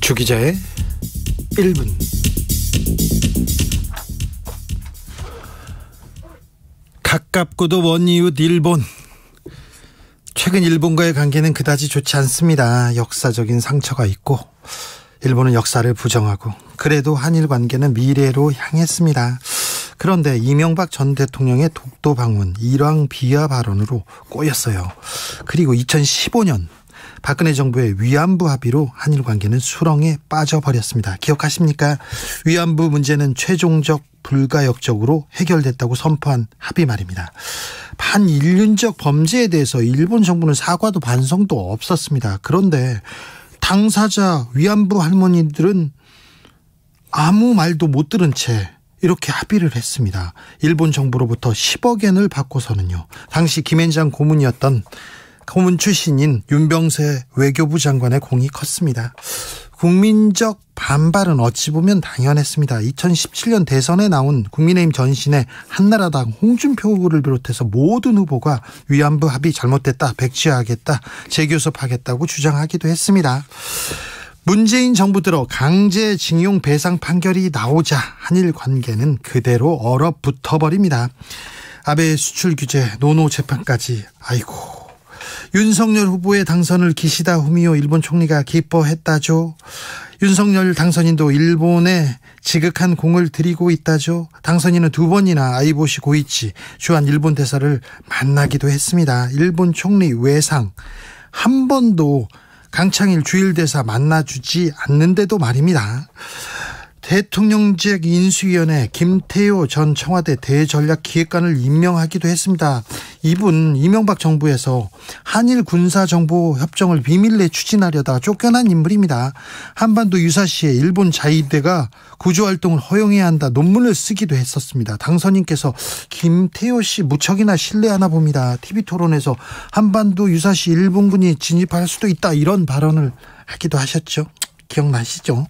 주기자의 1분 가깝고도 원이웃 일본 최근 일본과의 관계는 그다지 좋지 않습니다. 역사적인 상처가 있고 일본은 역사를 부정하고 그래도 한일 관계는 미래로 향했습니다. 그런데 이명박 전 대통령의 독도 방문 일왕 비하 발언으로 꼬였어요. 그리고 2015년 박근혜 정부의 위안부 합의로 한일 관계는 수렁에 빠져버렸습니다. 기억하십니까? 위안부 문제는 최종적 불가역적으로 해결됐다고 선포한 합의 말입니다. 반인륜적 범죄에 대해서 일본 정부는 사과도 반성도 없었습니다. 그런데 당사자 위안부 할머니들은 아무 말도 못 들은 채 이렇게 합의를 했습니다. 일본 정부로부터 10억 엔을 받고서는요. 당시 김앤장 고문이었던 고문 출신인 윤병세 외교부 장관의 공이 컸습니다. 국민적 반발은 어찌 보면 당연했습니다. 2017년 대선에 나온 국민의힘 전신에 한나라당 홍준표 후보를 비롯해서 모든 후보가 위안부 합의 잘못됐다, 백지화하겠다, 재교섭하겠다고 주장하기도 했습니다. 문재인 정부 들어 강제징용 배상 판결이 나오자 한일 관계는 그대로 얼어붙어 버립니다. 아베 수출 규제, 노노 재판까지 아이고 윤석열 후보의 당선을 기시다 후미오 일본 총리가 기뻐했다죠. 윤석열 당선인도 일본에 지극한 공을 들이고 있다죠. 당선인은 두 번이나 아이보시 고이치 주한 일본 대사를 만나기도 했습니다. 일본 총리 외상 한 번도 강창일 주일대사 만나주지 않는데도 말입니다. 대통령직 인수위원회 김태호전 청와대 대전략기획관을 임명하기도 했습니다. 이분 이명박 정부에서 한일 군사정보 협정을 비밀내 추진하려다 쫓겨난 인물입니다. 한반도 유사시에 일본 자위대가 구조활동을 허용해야 한다 논문을 쓰기도 했었습니다. 당선인께서 김태호씨 무척이나 신뢰하나 봅니다. TV 토론에서 한반도 유사시 일본군이 진입할 수도 있다 이런 발언을 하기도 하셨죠. 기억나시죠?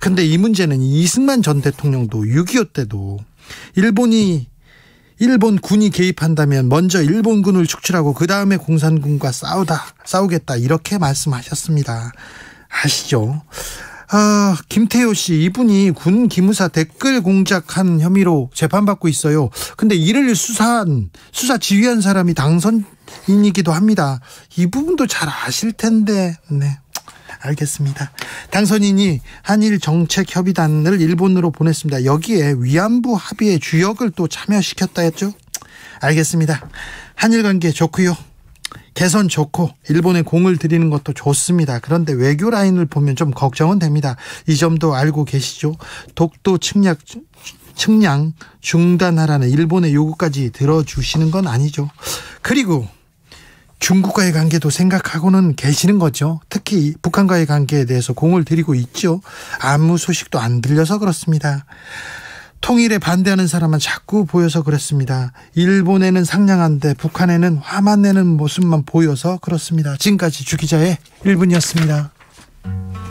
근데 이 문제는 이승만 전 대통령도 6.25 때도 일본이 일본 군이 개입한다면 먼저 일본군을 축출하고 그 다음에 공산군과 싸우다 싸우겠다 이렇게 말씀하셨습니다. 아시죠? 아, 김태호 씨 이분이 군 기무사 댓글 공작한 혐의로 재판받고 있어요. 근데 이를 수사한 수사 지휘한 사람이 당선인이기도 합니다. 이 부분도 잘 아실 텐데. 네. 알겠습니다. 당선인이 한일 정책 협의단을 일본으로 보냈습니다. 여기에 위안부 합의의 주역을 또 참여시켰다 했죠? 알겠습니다. 한일 관계 좋고요. 개선 좋고 일본에 공을 들이는 것도 좋습니다. 그런데 외교 라인을 보면 좀 걱정은 됩니다. 이 점도 알고 계시죠? 독도 침략 측량 중단하라는 일본의 요구까지 들어주시는 건 아니죠. 그리고 중국과의 관계도 생각하고는 계시는 거죠. 특히 북한과의 관계에 대해서 공을 들이고 있죠. 아무 소식도 안 들려서 그렇습니다. 통일에 반대하는 사람은 자꾸 보여서 그렇습니다. 일본에는 상냥한데 북한에는 화만 내는 모습만 보여서 그렇습니다. 지금까지 주기자의 1분이었습니다.